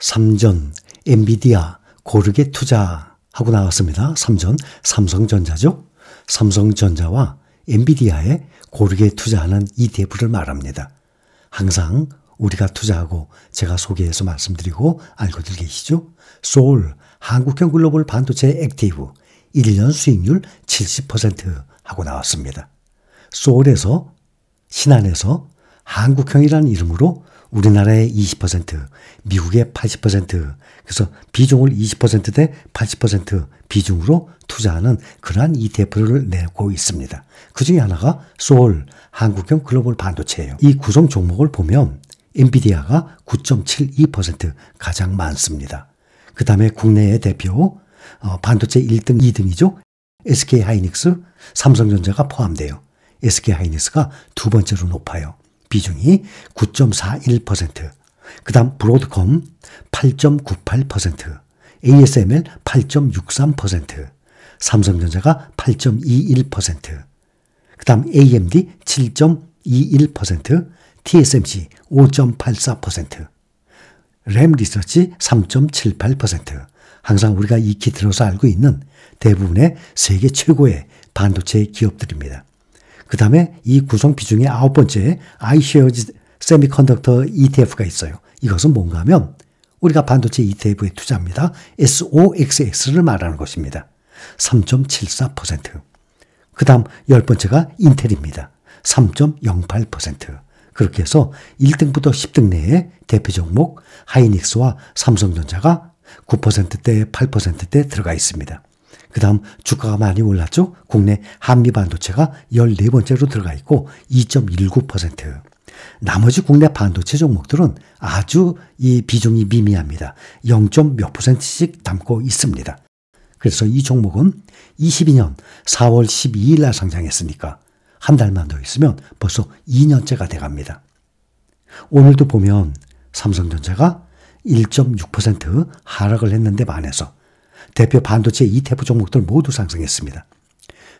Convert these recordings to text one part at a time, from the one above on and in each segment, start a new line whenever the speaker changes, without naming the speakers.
삼전, 엔비디아, 고르게 투자하고 나왔습니다. 삼전, 삼성전자죠. 삼성전자와 엔비디아에 고르게 투자하는 이 대부를 말합니다. 항상 우리가 투자하고 제가 소개해서 말씀드리고 알고들 계시죠? 소울, 한국형 글로벌 반도체 액티브 1년 수익률 70% 하고 나왔습니다. 소울에서 신안에서 한국형이라는 이름으로 우리나라의 20%, 미국의 80%, 그래서 비중을 20%대 80% 비중으로 투자하는 그러한 ETF를 내고 있습니다. 그 중에 하나가 소울, 한국형 글로벌 반도체예요. 이 구성 종목을 보면 엔비디아가 9.72% 가장 많습니다. 그 다음에 국내의 대표 어, 반도체 1등, 2등이죠. SK하이닉스, 삼성전자가 포함돼요. SK하이닉스가 두 번째로 높아요. 비중이 9.41%, 그 다음 브로드컴 8.98%, ASML 8.63%, 삼성전자가 8.21%, 그 다음 AMD 7.21%, TSMC 5.84%, 램 리서치 3.78%, 항상 우리가 익히 들어서 알고 있는 대부분의 세계 최고의 반도체 기업들입니다. 그 다음에 이 구성 비중의 아홉 번째 iShares Semiconductor ETF가 있어요. 이것은 뭔가 하면 우리가 반도체 ETF에 투자합니다. SOXX를 말하는 것입니다. 3.74%. 그 다음 열 번째가 인텔입니다. 3.08%. 그렇게 해서 1등부터 10등 내에 대표 종목 하이닉스와 삼성전자가 9%대, 8%대 들어가 있습니다. 그 다음 주가가 많이 올랐죠? 국내 한미 반도체가 14번째로 들어가 있고 2.19%. 나머지 국내 반도체 종목들은 아주 이 비중이 미미합니다. 0. 몇 퍼센트씩 담고 있습니다. 그래서 이 종목은 22년 4월 12일 날 상장했으니까 한 달만 더 있으면 벌써 2년째가 돼 갑니다. 오늘도 보면 삼성전자가 1.6% 하락을 했는데 반해서 대표 반도체 2대표 종목들 모두 상승했습니다.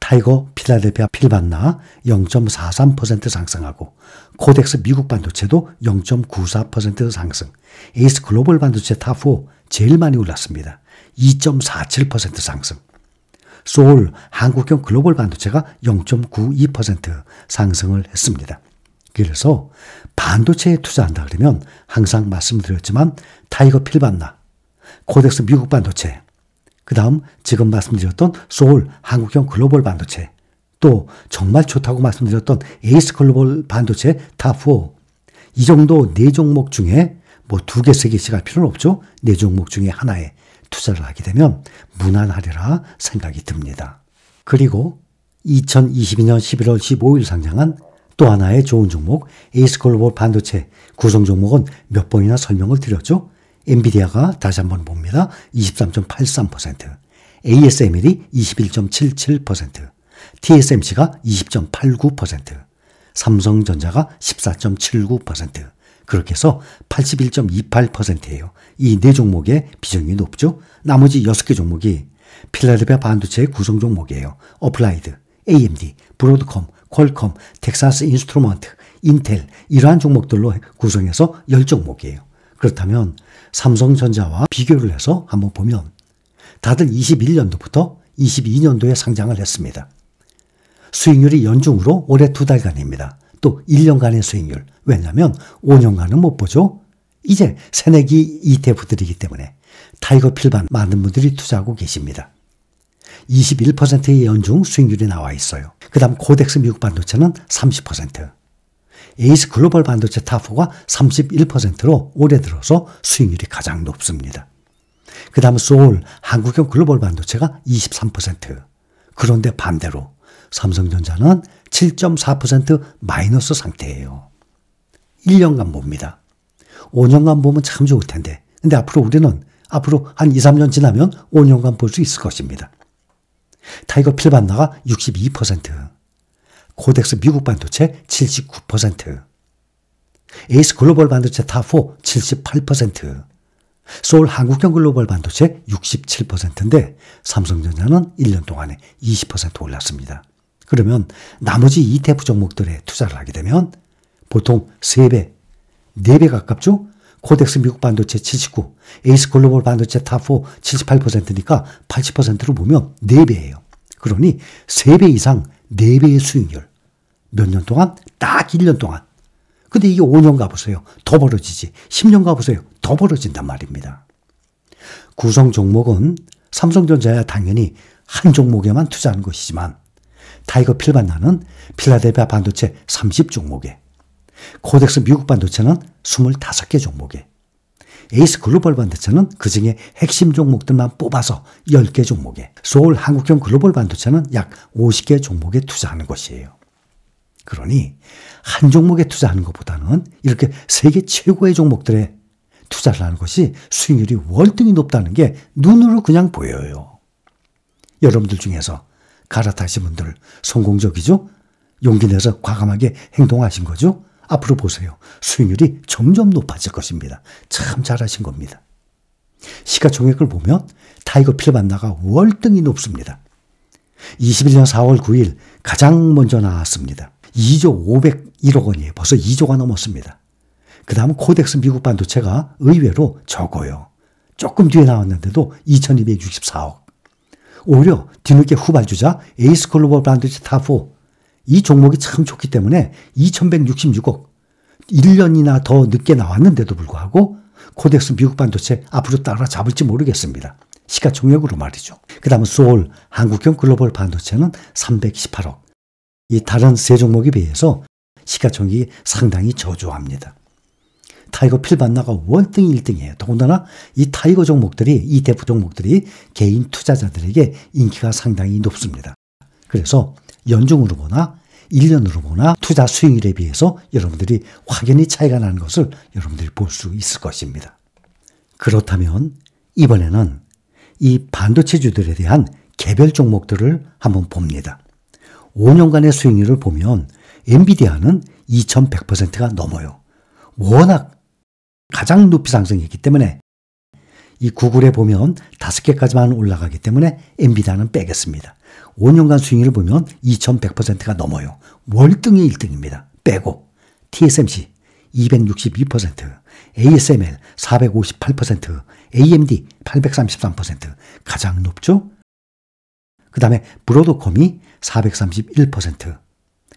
타이거 필라델피아 필반나 0.43% 상승하고 코덱스 미국 반도체도 0.94% 상승, 에이스 글로벌 반도체 타4 제일 많이 올랐습니다. 2.47% 상승. 소울 한국형 글로벌 반도체가 0.92% 상승을 했습니다. 그래서 반도체에 투자한다 그러면 항상 말씀드렸지만 타이거 필반나, 코덱스 미국 반도체, 그 다음 지금 말씀드렸던 서울 한국형 글로벌 반도체. 또 정말 좋다고 말씀드렸던 에이스 글로벌 반도체 탑4. 이 정도 네 종목 중에 뭐 두 개, 세 개씩 할 필요는 없죠. 네 종목 중에 하나에 투자를 하게 되면 무난하리라 생각이 듭니다. 그리고 2022년 11월 15일 상장한 또 하나의 좋은 종목 에이스 글로벌 반도체 구성 그 종목은 몇 번이나 설명을 드렸죠. 엔비디아가 다시 한번 봅니다. 23.83%, ASML이 21.77%, TSMC가 20.89%, 삼성전자가 14.79%, 그렇게 해서 81.28%예요. 이 네 종목의 비중이 높죠. 나머지 6개 종목이 필라델피아 반도체의 구성 종목이에요. 어플라이드, AMD, 브로드컴, 퀄컴, 텍사스 인스트루먼트, 인텔 이러한 종목들로 구성해서 10종목이에요. 그렇다면 삼성전자와 비교를 해서 한번 보면 다들 21년도부터 22년도에 상장을 했습니다. 수익률이 연중으로 올해 두 달간입니다. 또 1년간의 수익률. 왜냐하면 5년간은 못 보죠. 이제 새내기 이태부들이기 때문에 타이거 필반 많은 분들이 투자하고 계십니다. 21%의 연중 수익률이 나와 있어요. 그 다음 고덱스 미국 반도체는 30%. 에이스 글로벌 반도체 타포가 31%로 올해 들어서 수익률이 가장 높습니다. 그 다음 소울, 한국형 글로벌 반도체가 23%. 그런데 반대로 삼성전자는 7.4% 마이너스 상태예요. 1년간 봅니다. 5년간 보면 참 좋을 텐데. 근데 앞으로 우리는 앞으로 한 2, 3년 지나면 5년간 볼 수 있을 것입니다. 타이거 필반나가 62%, 코덱스 미국 반도체 79%, 에이스 글로벌 반도체 타4 78%, 서울 한국형 글로벌 반도체 67%인데 삼성전자는 1년 동안에 20% 올랐습니다. 그러면 나머지 ETF 종목들에 투자를 하게 되면 보통 3배, 4배 가깝죠? 코덱스 미국 반도체 79, 에이스 글로벌 반도체 타4 78%니까 80%로 보면 4배예요. 그러니 3배 이상 4배의 수익률. 몇 년 동안? 딱 1년 동안. 근데 이게 5년 가보세요. 더 벌어지지. 10년 가보세요. 더 벌어진단 말입니다. 구성 종목은 삼성전자야 당연히 한 종목에만 투자하는 것이지만 타이거 필반나는 필라델피아 반도체 30 종목에 코덱스 미국 반도체는 25개 종목에 에이스 글로벌 반도체는 그 중에 핵심 종목들만 뽑아서 10개 종목에, 서울 한국형 글로벌 반도체는 약 50개 종목에 투자하는 것이에요. 그러니 한 종목에 투자하는 것보다는 이렇게 세계 최고의 종목들에 투자를 하는 것이 수익률이 월등히 높다는 게 눈으로 그냥 보여요. 여러분들 중에서 갈아타신 분들 성공적이죠? 용기 내서 과감하게 행동하신 거죠? 앞으로 보세요. 수익률이 점점 높아질 것입니다. 참 잘하신 겁니다. 시가총액을 보면 타이거 필만나가 월등히 높습니다. 21년 4월 9일 가장 먼저 나왔습니다. 2조 501억 원이에요. 벌써 2조가 넘었습니다. 그 다음 코덱스 미국 반도체가 의외로 적어요. 조금 뒤에 나왔는데도 2264억. 오히려 뒤늦게 후발주자 에이스 글로벌 반도체 타포 이 종목이 참 좋기 때문에 2166억 1년이나 더 늦게 나왔는데도 불구하고 코덱스 미국 반도체 앞으로 따라잡을지 모르겠습니다. 시가총액으로 말이죠. 그 다음은 소울 한국형 글로벌 반도체는 318억. 이 다른 세 종목에 비해서 시가총액이 상당히 저조합니다. 타이거 필반나가 원등 1등이에요. 더군다나 이 타이거 종목들이, 이 대표 종목들이 개인 투자자들에게 인기가 상당히 높습니다. 그래서 연중으로 보나 1년으로 보나 투자 수익률에 비해서 여러분들이 확연히 차이가 나는 것을 여러분들이 볼 수 있을 것입니다. 그렇다면 이번에는 이 반도체주들에 대한 개별 종목들을 한번 봅니다. 5년간의 수익률을 보면 엔비디아는 2100%가 넘어요. 워낙 가장 높이 상승했기 때문에 이 구글에 보면 5 개까지만 올라가기 때문에 엔비디아는 빼겠습니다. 5년간 수익률을 보면 2,100%가 넘어요. 월등히 1등입니다. 빼고 TSMC 262%, ASML 458%, AMD 833% 가장 높죠? 그 다음에 브로드컴이 431%.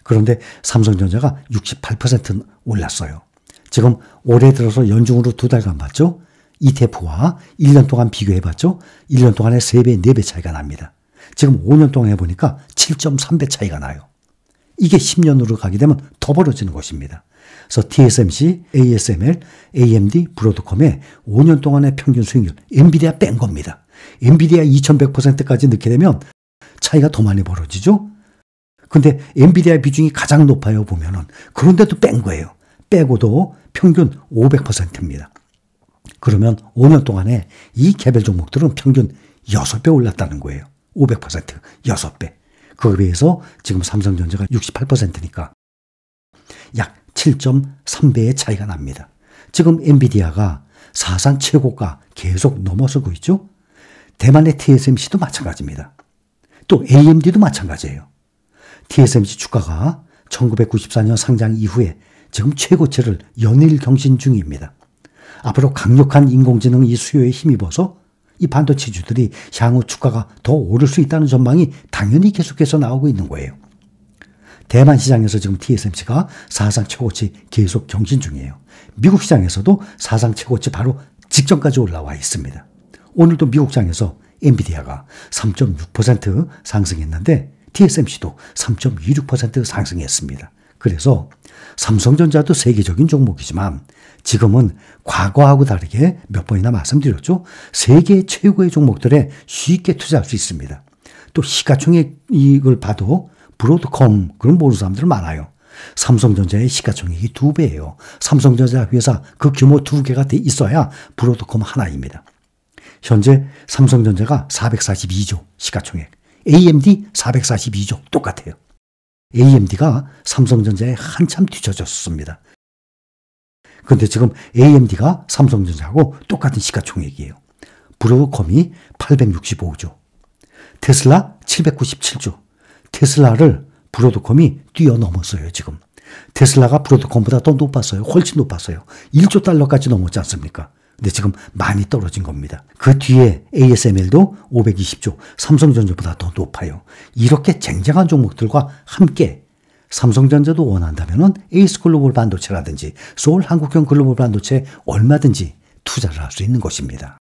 그런데 삼성전자가 68% 올랐어요. 지금 올해 들어서 연중으로 두 달간 봤죠? ETF와 1년 동안 비교해봤죠? 1년 동안에 3배, 4배 차이가 납니다. 지금 5년 동안 해보니까 7.3배 차이가 나요. 이게 10년으로 가게 되면 더 벌어지는 것입니다. 그래서 TSMC, ASML, AMD, 브로드컴의 5년 동안의 평균 수익률, 엔비디아 뺀 겁니다. 엔비디아 2100%까지 넣게 되면 차이가 더 많이 벌어지죠? 근데 엔비디아 비중이 가장 높아요, 보면은. 그런데도 뺀 거예요. 빼고도 평균 500%입니다. 그러면 5년 동안에 이 개별 종목들은 평균 6배 올랐다는 거예요. 500%, 6배. 그거에 비해서 지금 삼성전자가 68%니까 약 7.3배의 차이가 납니다. 지금 엔비디아가 사상 최고가 계속 넘어서고 있죠? 대만의 TSMC도 마찬가지입니다. 또 AMD도 마찬가지예요. TSMC 주가가 1994년 상장 이후에 지금 최고치를 연일 경신 중입니다. 앞으로 강력한 인공지능 이 수요에 힘입어서 이 반도체주들이 향후 주가가 더 오를 수 있다는 전망이 당연히 계속해서 나오고 있는 거예요. 대만 시장에서 지금 TSMC가 사상 최고치 계속 경신 중이에요. 미국 시장에서도 사상 최고치 바로 직전까지 올라와 있습니다. 오늘도 미국 시 장에서 엔비디아가 3.6% 상승했는데 TSMC도 3.26% 상승했습니다. 그래서 삼성전자도 세계적인 종목이지만 지금은 과거하고 다르게 몇 번이나 말씀드렸죠. 세계 최고의 종목들에 쉽게 투자할 수 있습니다. 또 시가총액 이익을 봐도 브로드컴 그런 모르는 사람들 많아요. 삼성전자의 시가총액이 두 배예요. 삼성전자 회사 그 규모 두 개가 돼 있어야 브로드컴 하나입니다. 현재 삼성전자가 442조 시가총액, AMD 442조 똑같아요. AMD가 삼성전자에 한참 뒤쳐졌습니다. 근데 지금 AMD가 삼성전자하고 똑같은 시가총액이에요. 브로드컴이 865조, 테슬라 797조. 테슬라를 브로드컴이 뛰어넘었어요, 지금. 테슬라가 브로드컴보다 더 높았어요. 훨씬 높았어요. 1조 달러까지 넘었지 않습니까? 근데 지금 많이 떨어진 겁니다. 그 뒤에 ASML도 520조, 삼성전자보다 더 높아요. 이렇게 쟁쟁한 종목들과 함께 삼성전자도 원한다면은 에이스 글로벌 반도체라든지 서울 한국형 글로벌 반도체 얼마든지 투자를 할 수 있는 것입니다.